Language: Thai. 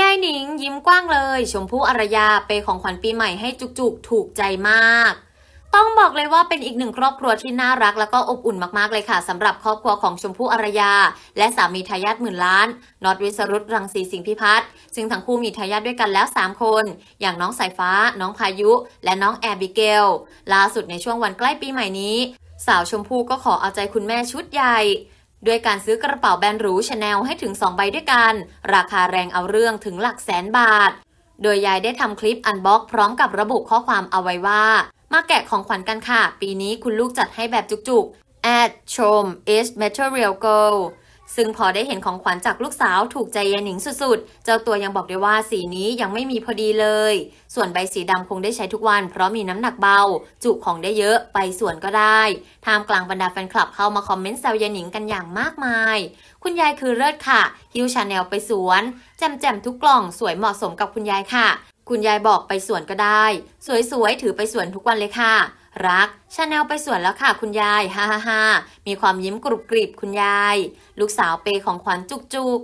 ยายหนิงยิ้มกว้างเลย ชมพู่อารยาเปของขวัญปีใหม่ให้จุกๆถูกใจมาก ต้องบอกเลยว่าเป็นอีกหนึ่งครอบครัวที่น่ารักแล้วก็อบอุ่นมากๆเลยค่ะสำหรับครอบครัวของชมพู่อารยาและสามีทายาทหมื่นล้านน็อตวิสรุตรังสีสิงห์พิพัฒน์ซึ่งทั้งคู่มีทายาทด้วยกันแล้ว 3 คน อย่างน้องสายฟ้า น้องพายุ และน้องแอบิเกลล่าสุดในช่วงวันใกล้ปีใหม่นี้ สาวชมพู่ก็ขอเอาใจคุณแม่ชุดใหญ่ด้วยการซื้อกระเป๋าแบรนด์หรูชาแนลให้ถึง 2 ใบด้วยกัน ราคาแรงเอาเรื่องถึงหลักแสนบาท โดยยายได้ทำคลิปอันบ็อกพร้อมกับระบุข้อความเอาไว้ว่า มาแกะของขวัญกันค่ะ ปีนี้คุณลูกจัดให้แบบจุกๆ at chom r is material girl ซึ่งพอได้เห็นของขวัญจากลูกสาวถูกใจยยหนิงสุดๆ เจ้าตัวยังบอกได้ว่าสีนี้ยังไม่มีพอดีเลย ส่วนใบสีดำคงได้ใช้ทุกวันเพราะมีน้ำหนักเบา จุของได้เยอะไปส่วนก็ได้ท่ามกลางบรรดาแฟนคลับเข้ามาคอมเมนต์แซวยยหนิงกันอย่างมากมาย คุณยายคือเลิศค่ะ ฮิวชาแนลไปสวนแจ่มแจ่มทุกกล่อง สวยเหมาะสมกับคุณยายค่ะ คุณยายบอกไปสวนก็ได้ สวยๆถือไปสวนทุกวันเลยค่ะรัก ชาแนลไปสวนแล้วค่ะ คุณยายฮ่าฮ่ามีความยิ้มกรุบกริบคุณยาย ลูกสาวเปของขวัญจุกจุก